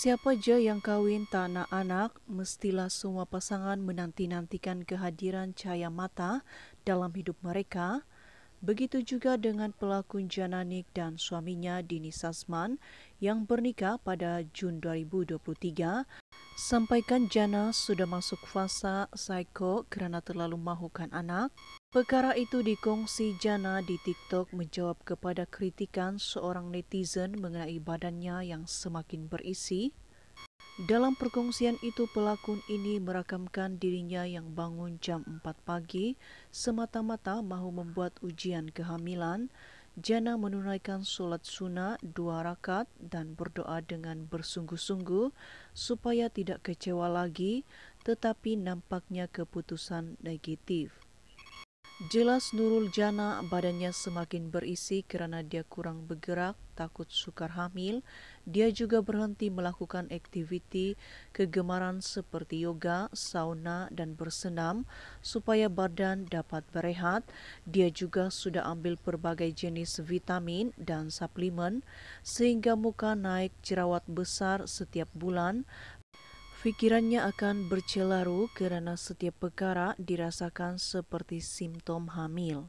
Siapa je yang kahwin tak nak anak, mestilah semua pasangan menanti-nantikan kehadiran cahaya mata dalam hidup mereka. Begitu juga dengan pelakon Jananik dan suaminya Dini Sazman yang bernikah pada Jun 2023. Sampaikan Jana sudah masuk fasa psycho kerana terlalu mahukan anak. Perkara itu dikongsi Jana di TikTok menjawab kepada kritikan seorang netizen mengenai badannya yang semakin berisi. Dalam perkongsian itu pelakon ini merakamkan dirinya yang bangun jam 4 pagi semata-mata mahu membuat ujian kehamilan. Jana menunaikan solat sunnah dua rakaat dan berdoa dengan bersungguh-sungguh supaya tidak kecewa lagi tetapi nampaknya keputusan negatif. Jelas Nurul Jana badannya semakin berisi karena dia kurang bergerak, takut sukar hamil. Dia juga berhenti melakukan aktiviti kegemaran seperti yoga, sauna, dan bersenam supaya badan dapat berehat. Dia juga sudah ambil berbagai jenis vitamin dan suplemen sehingga muka naik jerawat besar setiap bulan, Fikirannya akan bercelaru kerana setiap perkara dirasakan seperti simptom hamil.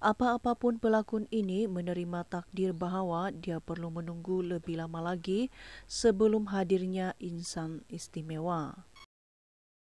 Apa-apapun pelakon ini menerima takdir bahawa dia perlu menunggu lebih lama lagi sebelum hadirnya insan istimewa.